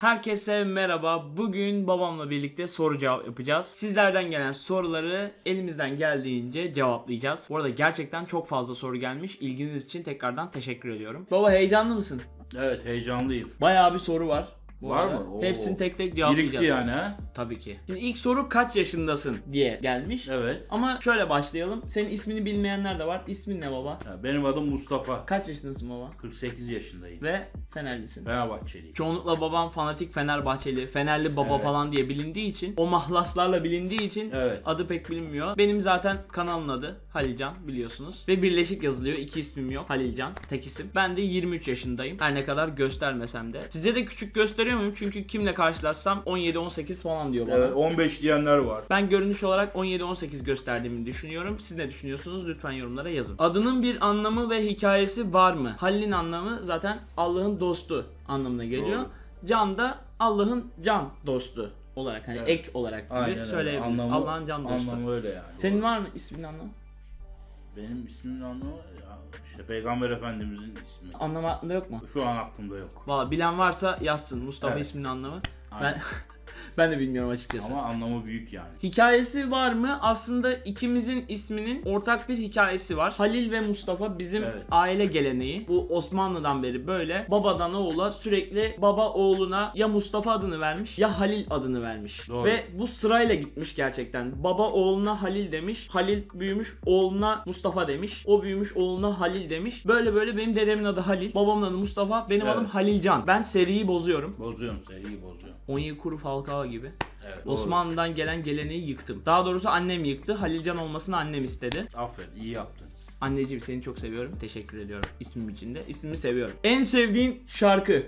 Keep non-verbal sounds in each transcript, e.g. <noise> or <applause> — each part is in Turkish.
Herkese merhaba. Bugün babamla birlikte soru cevap yapacağız. Sizlerden gelen soruları elimizden geldiğince cevaplayacağız. Bu arada gerçekten çok fazla soru gelmiş. İlginiz için tekrardan teşekkür ediyorum. Baba heyecanlı mısın? Evet heyecanlıyım. Bayağı bir soru var. Bu Var arada. mı? Oo. Hepsini tek tek cevaplayacağız. Birikti yani ha? Tabii ki. Şimdi ilk soru kaç yaşındasın diye gelmiş. Evet. Ama şöyle başlayalım. Senin ismini bilmeyenler de var. İsmin ne baba? Ya benim adım Mustafa. Kaç yaşındasın baba? 48 yaşındayım. Ve Fenerlisin. Fenerbahçeliyim. Çoğunlukla babam fanatik Fenerbahçeli, Fenerli baba Evet. falan diye bilindiği için, o mahlaslarla bilindiği için Evet. adı pek bilinmiyor. Benim zaten kanalın adı Halilcan biliyorsunuz. Ve birleşik yazılıyor. İki ismim yok. Halilcan. Tek isim. Ben de 23 yaşındayım. Her ne kadar göstermesem de. Sizce de küçük gösteriyor söyleyemiyorum çünkü kimle karşılaşsam 17-18 falan diyor bana. Evet 15 diyenler var. Ben görünüş olarak 17-18 gösterdiğimi düşünüyorum. Siz ne düşünüyorsunuz? Lütfen yorumlara yazın. Adının bir anlamı ve hikayesi var mı? Halil'in anlamı zaten Allah'ın dostu anlamına geliyor. Doğru. Can da Allah'ın can dostu olarak hani evet. ek olarak gibi Aynen söyleyebiliriz. Allah'ın can dostu. Anlamı öyle yani. Senin var mı ismin anlamı? Benim ismimin anlamı işte Peygamber Efendimizin ismi. Anlamı aklında yok mu? Şu an aklımda yok. Valla bilen varsa yazsın Mustafa Evet. isminin anlamı. Aynen. Ben <laughs> <laughs> ben de bilmiyorum açıkçası. Ama anlamı büyük yani. Hikayesi var mı? Aslında ikimizin isminin ortak bir hikayesi var. Halil ve Mustafa bizim evet. aile geleneği. Bu Osmanlı'dan beri böyle. Babadan oğula sürekli baba oğluna ya Mustafa adını vermiş ya Halil adını vermiş. Doğru. Ve bu sırayla gitmiş gerçekten. Baba oğluna Halil demiş. Halil büyümüş oğluna Mustafa demiş. O büyümüş oğluna Halil demiş. Böyle böyle benim dedemin adı Halil. Babamın adı Mustafa. Benim evet. adım Halilcan. Ben seriyi bozuyorum. Bozuyorum seriyi bozuyorum. Onye kuru falka çağı gibi. Evet, Osmanlı'dan gelen geleneği yıktım. Daha doğrusu annem yıktı. Halilcan olmasını annem istedi. Aferin iyi yaptınız. Anneciğim seni çok seviyorum. Teşekkür ediyorum ismim için de. İsmimi seviyorum. En sevdiğin şarkı.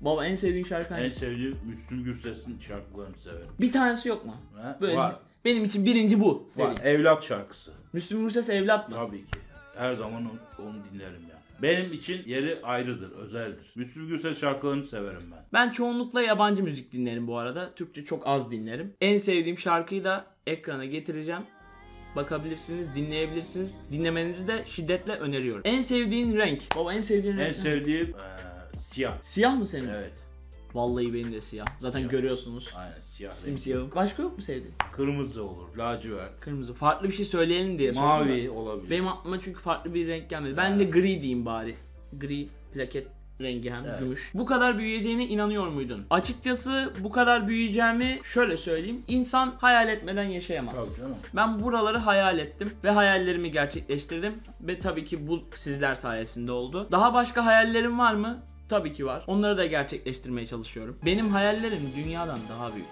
Baba en sevdiğin şarkı En hangisi? sevdiğim Müslüm Gürses'in şarkılarını severim. Bir tanesi yok mu? Ha? Böyle Var. benim için birinci bu. Var. Evlat şarkısı. Müslüm Gürses evlat mı? Tabii ki. Her zaman onu, onu dinlerim yani. Benim için yeri ayrıdır, özeldir. Müslüm Gürses şarkılarını severim ben. Ben çoğunlukla yabancı müzik dinlerim bu arada. Türkçe çok az dinlerim. En sevdiğim şarkıyı da ekrana getireceğim. Bakabilirsiniz, dinleyebilirsiniz. Dinlemenizi de şiddetle öneriyorum. En sevdiğin renk. Baba en sevdiğin renk. En sevdiğim ee, siyah. Siyah mı senin? Evet. Vallahi benim de siyah. Zaten siyah. görüyorsunuz. Aynen siyah. Simsiyah. Başka yok mu sevdiğin? Kırmızı olur. Lacivert. Kırmızı. Farklı bir şey söyleyelim diye Mavi olabilir. Benim aklıma çünkü farklı bir renk gelmedi. Ben de gri diyeyim bari. Gri plaket rengi hem evet. gümüş. Bu kadar büyüyeceğine inanıyor muydun? Açıkçası bu kadar büyüyeceğimi şöyle söyleyeyim. İnsan hayal etmeden yaşayamaz. Tabii canım. Ben buraları hayal ettim ve hayallerimi gerçekleştirdim ve tabii ki bu sizler sayesinde oldu. Daha başka hayallerim var mı? Tabii ki var. Onları da gerçekleştirmeye çalışıyorum. Benim hayallerim dünyadan daha büyük.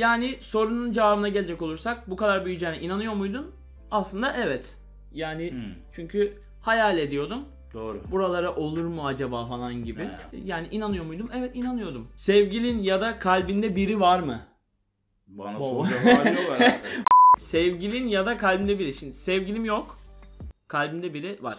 Yani sorunun cevabına gelecek olursak bu kadar büyüyeceğine inanıyor muydun? Aslında evet. Yani hmm. çünkü hayal ediyordum. Doğru. Buralara olur mu acaba falan gibi. He. Yani inanıyor muydum? Evet inanıyordum. Sevgilin ya da kalbinde biri var mı? Bana Bo. soracak hali yok herhalde. <laughs> Sevgilin ya da kalbinde biri. Şimdi sevgilim yok. Kalbinde biri var.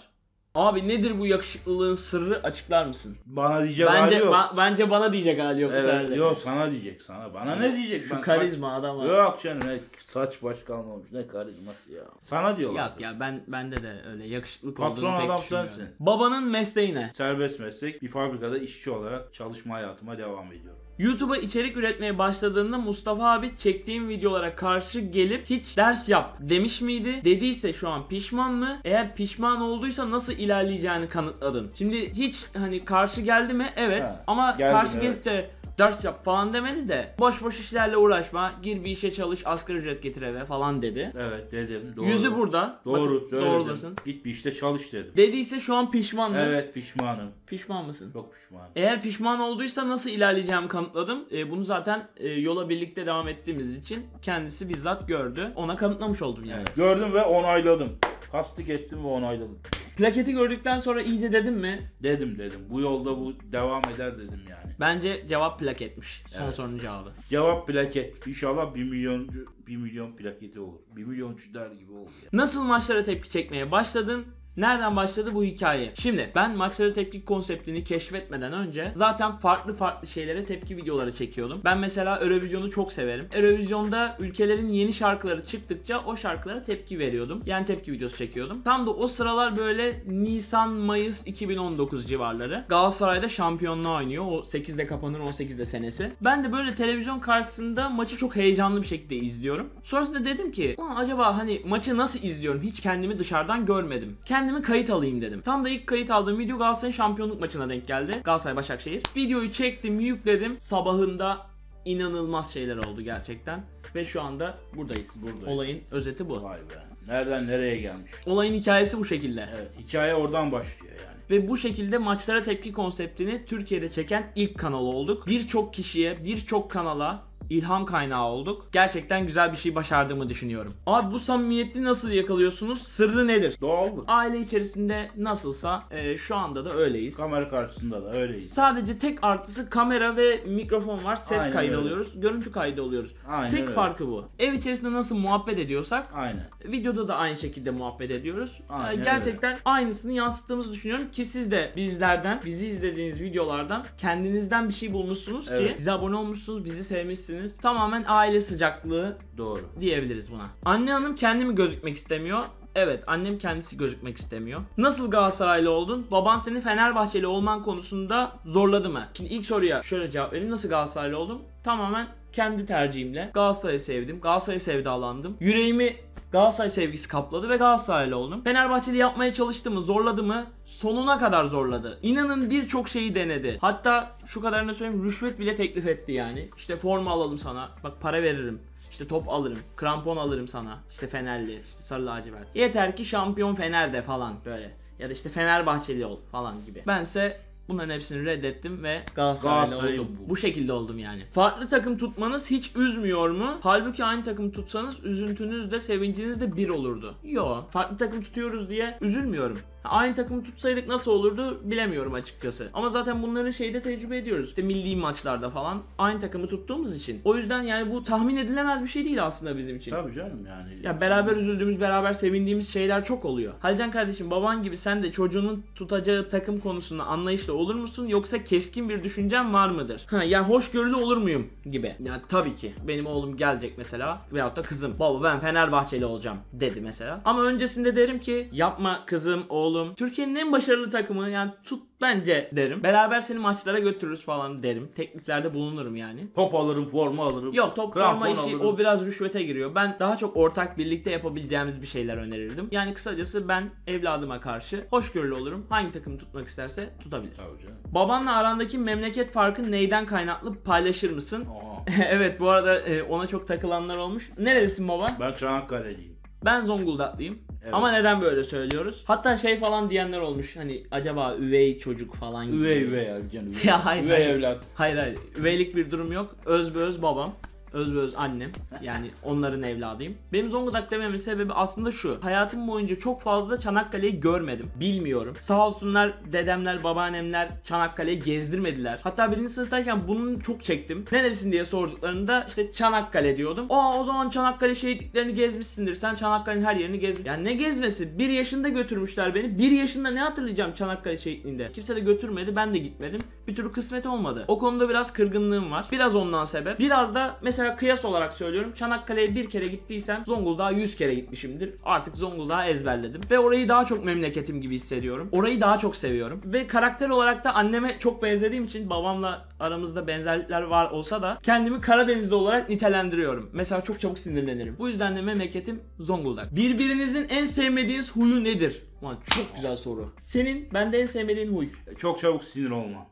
Abi nedir bu yakışıklılığın sırrı açıklar mısın? Bana diyecek bence, hali yok. Ba- bence bana diyecek hali yok. Evet, yok sana diyecek sana. Bana ne diyecek? Şu ben, karizma adam var. Yok canım ne saç baş kalmamış ne karizması ya. Sana diyorlar. Yok ya ben bende de öyle yakışıklı olduğunu pek Patron adam sensin. Babanın mesleği ne? Serbest meslek bir fabrikada işçi olarak çalışma hayatıma devam ediyorum. YouTube'a içerik üretmeye başladığında Mustafa abi çektiğim videolara karşı gelip hiç ders yap demiş miydi? Dediyse şu an pişman mı? Eğer pişman olduysa nasıl ilerleyeceğini kanıtladın. Şimdi hiç hani karşı geldi mi? Evet. Ha, ama geldim, karşı evet. de ders yap falan demedi de boş boş işlerle uğraşma gir bir işe çalış asgari ücret getir eve falan dedi. Evet dedim doğru. Yüzü burada. Doğru Bakın, söyledim. Doğrulasın. Git bir işte çalış dedim. Dediyse şu an pişman Evet pişmanım. Pişman mısın? Çok pişmanım. Eğer pişman olduysa nasıl ilerleyeceğimi kanıtladım. E, bunu zaten e, yola birlikte devam ettiğimiz için kendisi bizzat gördü. Ona kanıtlamış oldum yani. Evet. Gördüm ve onayladım. Kastik ettim ve onayladım. Plaketi gördükten sonra iyice dedim mi? Dedim dedim. Bu yolda bu devam eder dedim yani. Bence cevap plaketmiş. Son evet. sorunun cevabı. Cevap plaket. İnşallah 1 milyoncu 1 milyon plaketi olur. 1 milyoncu der gibi olur. Yani. Nasıl maçlara tepki çekmeye başladın? Nereden başladı bu hikaye? Şimdi ben maçlara tepki konseptini keşfetmeden önce zaten farklı farklı şeylere tepki videoları çekiyordum. Ben mesela Eurovision'u çok severim. Eurovision'da ülkelerin yeni şarkıları çıktıkça o şarkılara tepki veriyordum. Yani tepki videosu çekiyordum. Tam da o sıralar böyle Nisan Mayıs 2019 civarları. Galatasaray'da şampiyonluğa oynuyor. O 8'de kapanır 18'de senesi. Ben de böyle televizyon karşısında maçı çok heyecanlı bir şekilde izliyorum. Sonrasında dedim ki acaba hani maçı nasıl izliyorum? Hiç kendimi dışarıdan görmedim. Kendi kendime kayıt alayım dedim. Tam da ilk kayıt aldığım video Galatasaray şampiyonluk maçına denk geldi. Galatasaray Başakşehir. Videoyu çektim, yükledim. Sabahında inanılmaz şeyler oldu gerçekten. Ve şu anda buradayız. Buradayız. Olayın özeti bu. Vay be. Nereden nereye gelmiş? Olayın hikayesi bu şekilde. Evet, hikaye oradan başlıyor yani ve bu şekilde maçlara tepki konseptini Türkiye'de çeken ilk kanal olduk. Birçok kişiye, birçok kanala ilham kaynağı olduk. Gerçekten güzel bir şey başardığımı düşünüyorum. Abi bu samimiyeti nasıl yakalıyorsunuz? Sırrı nedir? Doğallık. Aile içerisinde nasılsa e, şu anda da öyleyiz. Kamera karşısında da öyleyiz. Sadece tek artısı kamera ve mikrofon var. Ses Aynen kaydı öyle. alıyoruz. Görüntü kaydı alıyoruz. Aynen tek öyle. farkı bu. Ev içerisinde nasıl muhabbet ediyorsak Aynen. videoda da aynı şekilde muhabbet ediyoruz. E, Aynen gerçekten öyle. aynısını yansıttığımızı düşünüyorum ki siz de bizlerden, bizi izlediğiniz videolardan kendinizden bir şey bulmuşsunuz evet. ki bize abone olmuşsunuz, bizi sevmişsiniz diyebilirsiniz. Tamamen aile sıcaklığı Doğru. diyebiliriz buna. Anne hanım kendimi gözükmek istemiyor. Evet annem kendisi gözükmek istemiyor. Nasıl Galatasaraylı oldun? Baban seni Fenerbahçeli olman konusunda zorladı mı? Şimdi ilk soruya şöyle cevap vereyim. Nasıl Galatasaraylı oldum? Tamamen kendi tercihimle Galatasaray'ı sevdim. Galatasaray'a sevdalandım. Yüreğimi Galatasaray sevgisi kapladı ve Galatasaraylı oldum. Fenerbahçeli yapmaya çalıştı mı, zorladı mı? Sonuna kadar zorladı. İnanın birçok şeyi denedi. Hatta şu kadarını söyleyeyim rüşvet bile teklif etti yani. İşte forma alalım sana. Bak para veririm. İşte top alırım. Krampon alırım sana. İşte Fenerli, işte sarı lacivert. Yeter ki şampiyon Fener'de falan böyle. Ya da işte Fenerbahçeli ol falan gibi. Bense Bunların hepsini reddettim ve Galatasaraylı oldum. Bu. bu şekilde oldum yani. Farklı takım tutmanız hiç üzmüyor mu? Halbuki aynı takım tutsanız üzüntünüz de sevinciniz de bir olurdu. Yo. Farklı takım tutuyoruz diye üzülmüyorum. Aynı takımı tutsaydık nasıl olurdu bilemiyorum açıkçası. Ama zaten bunları şeyde tecrübe ediyoruz. İşte milli maçlarda falan aynı takımı tuttuğumuz için. O yüzden yani bu tahmin edilemez bir şey değil aslında bizim için. Tabii canım yani. Ya beraber üzüldüğümüz, beraber sevindiğimiz şeyler çok oluyor. Halcan kardeşim baban gibi sen de çocuğunun tutacağı takım konusunda anlayışla olur musun yoksa keskin bir düşüncen var mıdır? Ha ya hoşgörülü olur muyum gibi. Ya tabii ki benim oğlum gelecek mesela veyahut da kızım baba ben Fenerbahçeli olacağım dedi mesela. Ama öncesinde derim ki yapma kızım oğlum Türkiye'nin en başarılı takımı yani tut Bence derim. Beraber seni maçlara götürürüz falan derim. Tekliflerde bulunurum yani. Top alırım, forma alırım. Yok top forma işi alırım. o biraz rüşvete giriyor. Ben daha çok ortak birlikte yapabileceğimiz bir şeyler önerirdim. Yani kısacası ben evladıma karşı hoşgörülü olurum. Hangi takım tutmak isterse tutabilir. Tabii canım. Babanla arandaki memleket farkı neyden kaynaklı paylaşır mısın? <laughs> evet bu arada e, ona çok takılanlar olmuş. Nerelisin baba? Ben Çanakkale'liyim. Ben Zonguldaklıyım. Evet. Ama neden böyle söylüyoruz? Hatta şey falan diyenler olmuş. Hani acaba üvey çocuk falan gibi. Üvey üvey abi canım. <laughs> Üvey. ya hayır. Üvey hayır. evlat. Hayır hayır. Üveylik bir durum yok. Öz be öz babam özböz annem. Yani onların evladıyım. Benim Zonguldak dememin sebebi aslında şu. Hayatım boyunca çok fazla Çanakkale'yi görmedim. Bilmiyorum. Sağ olsunlar dedemler, babaannemler Çanakkale'yi gezdirmediler. Hatta birinci sınıftayken bunu çok çektim. Neresin diye sorduklarında işte Çanakkale diyordum. Aa o zaman Çanakkale şehitliklerini gezmişsindir. Sen Çanakkale'nin her yerini gez. Yani ne gezmesi? Bir yaşında götürmüşler beni. Bir yaşında ne hatırlayacağım Çanakkale şehitliğinde? Kimse de götürmedi. Ben de gitmedim. Bir türlü kısmet olmadı. O konuda biraz kırgınlığım var. Biraz ondan sebep. Biraz da mesela mesela kıyas olarak söylüyorum. Çanakkale'ye bir kere gittiysem Zonguldak'a 100 kere gitmişimdir. Artık Zonguldak'ı ezberledim. Ve orayı daha çok memleketim gibi hissediyorum. Orayı daha çok seviyorum. Ve karakter olarak da anneme çok benzediğim için babamla aramızda benzerlikler var olsa da kendimi Karadenizli olarak nitelendiriyorum. Mesela çok çabuk sinirlenirim. Bu yüzden de memleketim Zonguldak. Birbirinizin en sevmediğiniz huyu nedir? Ulan çok güzel soru. Senin bende en sevmediğin huy. Çok çabuk sinir olma.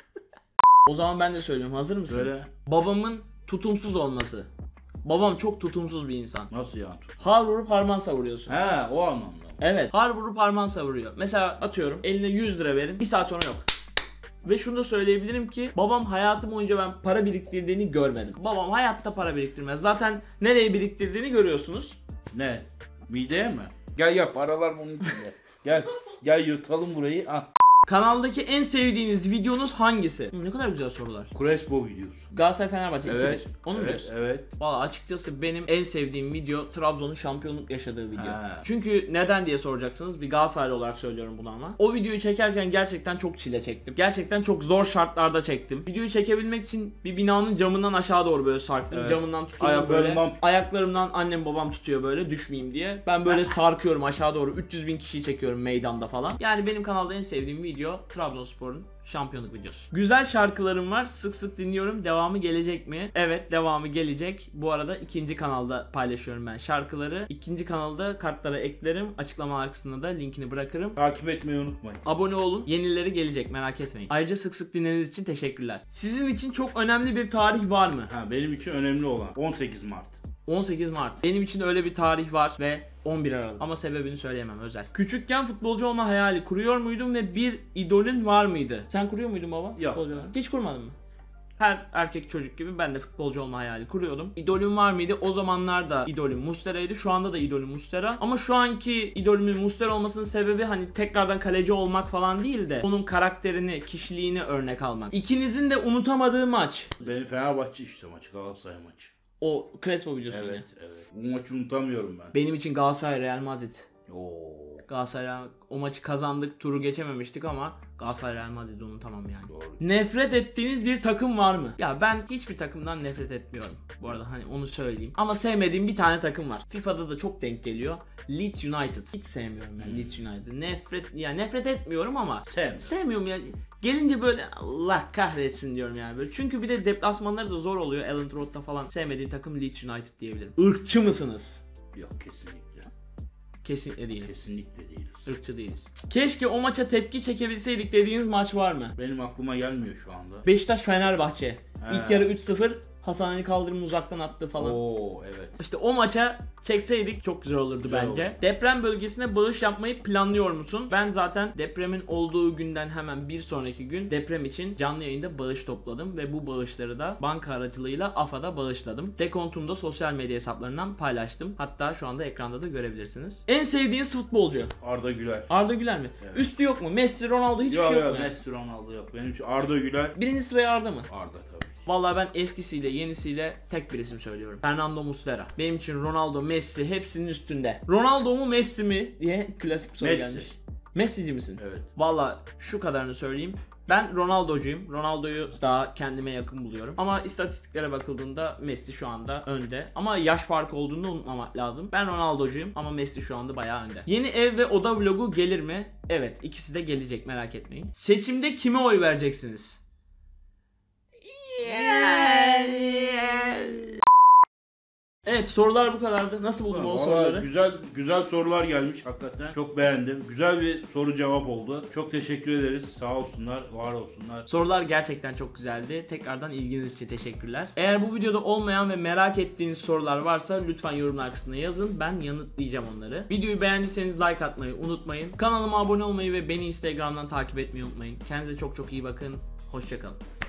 <laughs> o zaman ben de söylüyorum. Hazır mısın? Böyle. Babamın tutumsuz olması. Babam çok tutumsuz bir insan. Nasıl yani? Har vurup harman savuruyorsun. He o anlamda. Evet. Har vurup harman savuruyor. Mesela atıyorum eline 100 lira verin. Bir saat sonra yok. Ve şunu da söyleyebilirim ki babam hayatım boyunca ben para biriktirdiğini görmedim. Babam hayatta para biriktirmez. Zaten nereye biriktirdiğini görüyorsunuz. Ne? Mideye mi? Gel yap paralar bunun içinde. gel. Gel yırtalım burayı. Ah. Kanaldaki en sevdiğiniz videonuz hangisi? Hı, ne kadar güzel sorular. Crespo videosu. Galatasaray Fenerbahçe Evet. 2 Onu mu evet, diyorsun? evet. Valla açıkçası benim en sevdiğim video Trabzon'un şampiyonluk yaşadığı video. Ha. Çünkü neden diye soracaksınız. Bir Galatasaraylı olarak söylüyorum bunu ama. O videoyu çekerken gerçekten çok çile çektim. Gerçekten çok zor şartlarda çektim. Videoyu çekebilmek için bir binanın camından aşağı doğru böyle sarktım. Evet. Camından tutuyorum böyle. Ayaklarımdan annem babam tutuyor böyle düşmeyeyim diye. Ben böyle <laughs> sarkıyorum aşağı doğru. 300 bin kişiyi çekiyorum meydanda falan. Yani benim kanalda en sevdiğim video video Trabzonspor'un şampiyonluk videosu. Güzel şarkılarım var. Sık sık dinliyorum. Devamı gelecek mi? Evet devamı gelecek. Bu arada ikinci kanalda paylaşıyorum ben şarkıları. İkinci kanalda kartlara eklerim. Açıklamalar kısmında da linkini bırakırım. Takip etmeyi unutmayın. Abone olun. Yenileri gelecek merak etmeyin. Ayrıca sık sık dinlediğiniz için teşekkürler. Sizin için çok önemli bir tarih var mı? Ha, benim için önemli olan 18 Mart. 18 Mart. Benim için öyle bir tarih var ve 11 Aralık. Ama sebebini söyleyemem özel. Küçükken futbolcu olma hayali kuruyor muydum ve bir idolün var mıydı? Sen kuruyor muydun baba? Yok. Futbolcular. Hiç kurmadın mı? her erkek çocuk gibi ben de futbolcu olma hayali kuruyordum. İdolüm var mıydı? O zamanlar da idolüm Mustera'ydı. Şu anda da idolüm Mustera. Ama şu anki idolümün Mustera olmasının sebebi hani tekrardan kaleci olmak falan değil de onun karakterini, kişiliğini örnek almak. İkinizin de unutamadığı maç. Benim Fenerbahçe işte maçı, Galatasaray maçı. O Crespo biliyorsun evet, ya. Evet evet. Bu maçı unutamıyorum ben. Benim için Galatasaray Real Madrid. Oo. Galatasaray o maçı kazandık, turu geçememiştik ama Galatasaray Real Madrid onu tamam yani. Doğru. Nefret ettiğiniz bir takım var mı? Ya ben hiçbir takımdan nefret etmiyorum. Bu arada hani onu söyleyeyim. Ama sevmediğim bir tane takım var. FIFA'da da çok denk geliyor. Leeds United. Hiç sevmiyorum yani hmm. Leeds United. Nefret ya nefret etmiyorum ama Sevmiyorum. sevmiyorum yani. Gelince böyle Allah kahretsin diyorum yani böyle. Çünkü bir de deplasmanları da zor oluyor. Ellen Road'da falan sevmediğim takım Leeds United diyebilirim. Irkçı mısınız? Yok kesinlikle. Kesinlikle değil Kesinlikle değiliz. Irkçı değiliz. Keşke o maça tepki çekebilseydik dediğiniz maç var mı? Benim aklıma gelmiyor şu anda. Beşiktaş Fenerbahçe. He. İlk yarı 3-0 Hasan Ali Kaldırım uzaktan attı falan. Oo evet. İşte o maça çekseydik çok güzel olurdu Güzel bence. olur. Deprem bölgesine bağış yapmayı planlıyor musun? Ben zaten depremin olduğu günden hemen bir sonraki gün deprem için canlı yayında bağış topladım ve bu bağışları da banka aracılığıyla AFA'da bağışladım. Dekontumu da sosyal medya hesaplarından paylaştım. Hatta şu anda ekranda da görebilirsiniz. En sevdiğin futbolcu? Arda Güler. Arda Güler mi? Evet. Üstü yok mu? Messi, Ronaldo hiç yok şey yok, yok mu? yani? Messi Ronaldo yok. Benim için Arda Güler Birinci sıraya Arda mı? Arda tabii. Vallahi ben eskisiyle yenisiyle tek bir isim söylüyorum. Fernando Muslera. Benim için Ronaldo, Messi hepsinin üstünde. Ronaldo mu Messi mi diye klasik bir soru Messi. gelmiş. Messi'ci misin? Evet. Valla şu kadarını söyleyeyim. Ben Ronaldo'cuyum. Ronaldo'yu daha kendime yakın buluyorum. Ama istatistiklere bakıldığında Messi şu anda önde. Ama yaş farkı olduğunu unutmamak lazım. Ben Ronaldo'cuyum ama Messi şu anda bayağı önde. Yeni ev ve oda vlogu gelir mi? Evet ikisi de gelecek merak etmeyin. Seçimde kime oy vereceksiniz? Evet sorular bu kadardı. Nasıl buldun o soruları? Güzel güzel sorular gelmiş hakikaten. Çok beğendim. Güzel bir soru cevap oldu. Çok teşekkür ederiz. Sağ olsunlar, var olsunlar. Sorular gerçekten çok güzeldi. Tekrardan ilginiz için teşekkürler. Eğer bu videoda olmayan ve merak ettiğiniz sorular varsa lütfen yorumlar kısmına yazın. Ben yanıtlayacağım onları. Videoyu beğendiyseniz like atmayı unutmayın. Kanalıma abone olmayı ve beni Instagram'dan takip etmeyi unutmayın. Kendinize çok çok iyi bakın. Hoşçakalın.